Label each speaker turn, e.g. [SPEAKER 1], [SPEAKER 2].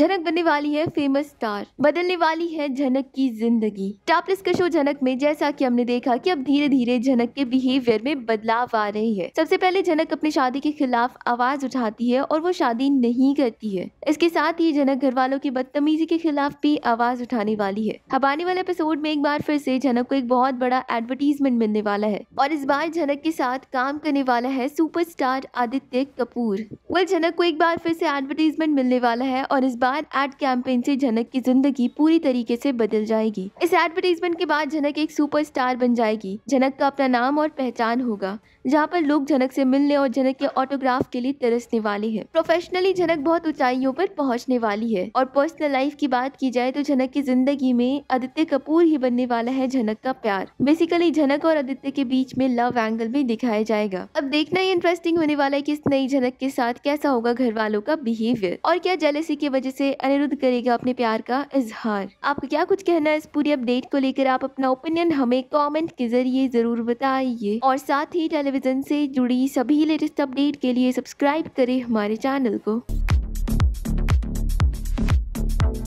[SPEAKER 1] झनक बनने वाली है फेमस स्टार बदलने वाली है झनक की जिंदगी टॉपलेस का शो झनक में जैसा कि हमने देखा कि अब धीरे धीरे झनक के बिहेवियर में बदलाव आ रही है सबसे पहले झनक अपनी शादी के खिलाफ आवाज उठाती है और वो शादी नहीं करती है इसके साथ ही झनक घर वालों की बदतमीजी के खिलाफ भी आवाज उठाने वाली है अब आने वाले एपिसोड में एक बार फिर से झनक को एक बहुत बड़ा एडवर्टीजमेंट मिलने वाला है और इस बार झनक के साथ काम करने वाला है सुपरस्टार आदित्य कपूर वह झनक को एक बार फिर से एडवर्टीजमेंट मिलने वाला है और इस बार बाद एड कैंपेन से झनक की जिंदगी पूरी तरीके से बदल जाएगी इस एडवर्टीजमेंट के बाद झनक एक सुपरस्टार बन जाएगी झनक का अपना नाम और पहचान होगा जहाँ पर लोग झनक से मिलने और झनक के ऑटोग्राफ के लिए तरसने वाले हैं प्रोफेशनली झनक बहुत ऊंचाइयों पर पहुंचने वाली है और पर्सनल लाइफ की बात की जाए तो झनक की जिंदगी में आदित्य कपूर ही बनने वाला है झनक का प्यार बेसिकली झनक और आदित्य के बीच में लव एंगल भी दिखाया जाएगा अब देखना ही इंटरेस्टिंग होने वाला है की इस नई झनक के साथ कैसा होगा घर वालों का बिहेवियर और क्या जेलेसी की वजह से अनिरुद्ध करेगा अपने प्यार का इजहार आपका क्या कुछ कहना है इस पूरी अपडेट को लेकर आप अपना ओपिनियन हमें कमेंट के जरिए जरूर बताइए और साथ ही टेलीविजन से जुड़ी सभी लेटेस्ट अपडेट के लिए सब्सक्राइब करें हमारे चैनल को